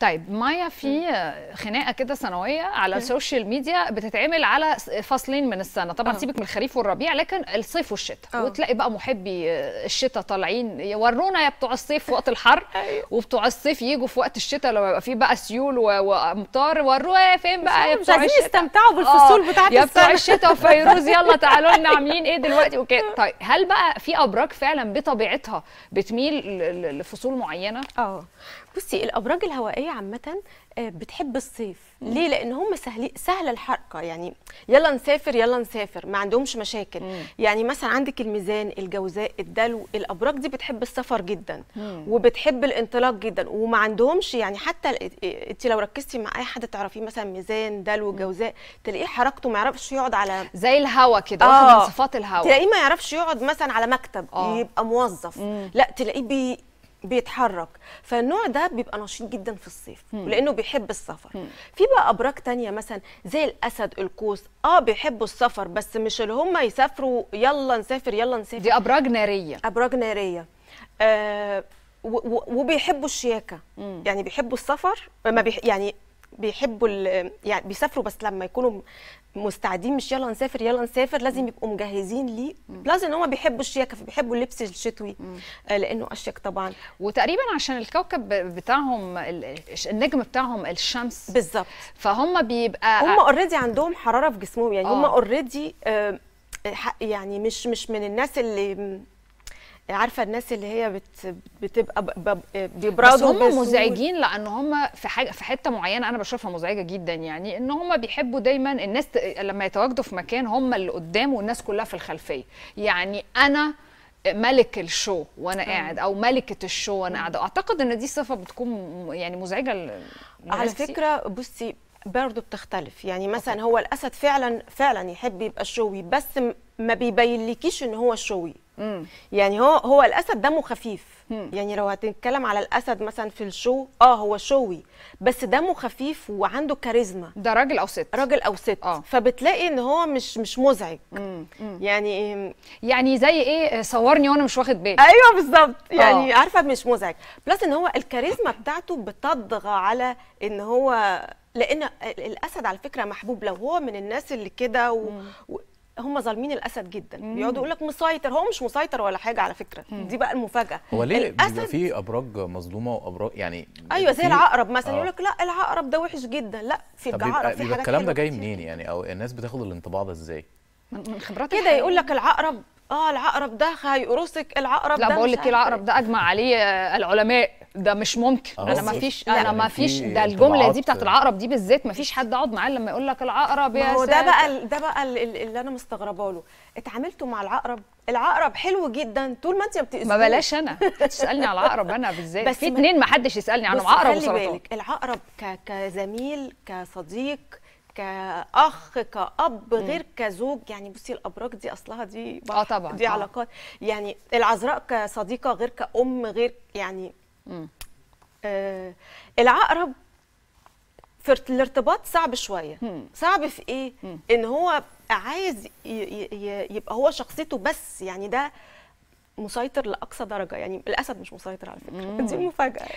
طيب مايا في خناقه كده سنويه على السوشيال ميديا بتتعمل على فصلين من السنه طبعا أوه. سيبك من الخريف والربيع لكن الصيف والشتاء أوه. وتلاقي بقى محبي آه، الشتاء طالعين ورونا يا بتوع الصيف في وقت الحر أيوه. وبتوع الصيف يجوا في وقت الشتاء لو يبقى في بقى سيول وامطار ورونا فين بقى يا بتوع الشتاء عايزين يستمتعوا بالفصول آه، بتاعت السنه يا بتوع الشتاء وفيروز يلا تعالوا لنا عاملين ايه دلوقتي وكده طيب هل بقى في ابراج فعلا بطبيعتها بتميل لفصول معينه اه بصي الابراج الهوائيه المصريه عامه آه، بتحب الصيف مم. ليه لان هم سهل سهل الحركه يعني يلا نسافر يلا نسافر ما عندهمش مشاكل مم. يعني مثلا عندك الميزان الجوزاء الدلو الابراج دي بتحب السفر جدا مم. وبتحب الانطلاق جدا وما عندهمش يعني حتى انت لو ركزتي مع اي حد تعرفيه مثلا ميزان دلو جوزاء تلاقيه حركته ما يعرفش يقعد على زي الهوا كده آه. من صفات الهوا تلاقيه ما يعرفش يقعد مثلا على مكتب آه. يبقى موظف مم. لا تلاقيه بي بيتحرك فالنوع ده بيبقى نشيط جدا في الصيف مم. لانه بيحب السفر مم. في بقى ابراج تانية مثلا زي الاسد القوس اه بيحبوا السفر بس مش اللي هم يسافروا يلا نسافر يلا نسافر دي ابراج ناريه ابراج ناريه آه وبيحبوا الشياكه مم. يعني بيحبوا السفر ما بيح... يعني بيحبوا يعني بيسافروا بس لما يكونوا مستعدين مش يلا نسافر يلا نسافر لازم يبقوا مجهزين ليه بلس ان هم بيحبوا الشياكه فبيحبوا اللبس الشتوي آه، لانه اشيك طبعا وتقريبا عشان الكوكب بتاعهم النجم بتاعهم الشمس بالظبط فهم بيبقى هم اوريدي عندهم حراره في جسمهم يعني هم اوريدي آه. آه، يعني مش مش من الناس اللي عارفه الناس اللي هي بت بتبقى بيبردوا بس هم مزعجين لان هم في حاجه في حته معينه انا بشوفها مزعجه جدا يعني ان هم بيحبوا دايما الناس لما يتواجدوا في مكان هم اللي قدام والناس كلها في الخلفيه يعني انا ملك الشو وانا قاعد او ملكه الشو وانا قاعده اعتقد ان دي صفه بتكون يعني مزعجه على فكره بصي برضه بتختلف يعني مثلا أوكي. هو الاسد فعلا فعلا يحب يبقى شوي بس ما بيبينلكيش ان هو شوي يعني هو هو الاسد دمه خفيف مم. يعني لو هتتكلم على الاسد مثلا في الشو اه هو شوي بس دمه خفيف وعنده كاريزما ده راجل او ست راجل او ست آه. فبتلاقي ان هو مش مش مزعج مم. مم. يعني يعني زي ايه صورني وانا مش واخد بالي ايوه بالظبط آه. يعني آه. عارفه مش مزعج بلس ان هو الكاريزما بتاعته بتضغى على ان هو لان الاسد على فكره محبوب لو هو من الناس اللي كده و... هم ظالمين الاسد جدا بيقعدوا يقول لك مسيطر هو مش مسيطر ولا حاجه على فكره مم. دي بقى المفاجاه هو ليه الاسد في ابراج مظلومه وابراج يعني ايوه زي العقرب مثلا آه. يقول لك لا العقرب ده وحش جدا لا في العقرب في حاجات الكلام ده جاي منين يعني او الناس بتاخد الانطباع ده ازاي من خبراتك كده يقول لك العقرب اه العقرب ده هيقرصك العقرب لا ده بقول لك إيه العقرب ده إيه. اجمع عليه آه، العلماء ده مش ممكن آه، انا ما فيش انا ما فيش ده الجمله دي بتاعت العقرب دي بالذات ما فيش حد اقعد معاه لما يقول لك العقرب يا هو ده بقى ده بقى اللي انا مستغربه له اتعاملتوا مع العقرب العقرب حلو جدا طول ما انت ما ما بلاش انا تسالني على العقرب انا بالذات في اتنين ما حدش يسالني عنهم عقرب وسرطان بالك العقرب كزميل كصديق كاخ كاب غير كزوج يعني بصي الابراج دي اصلها دي اه طبعا دي علاقات يعني العذراء كصديقه غير كام غير يعني آه العقرب في الارتباط صعب شويه صعب في ايه مم. ان هو عايز يبقى هو شخصيته بس يعني ده مسيطر لاقصى درجه يعني الاسد مش مسيطر على فكره دي مفاجاه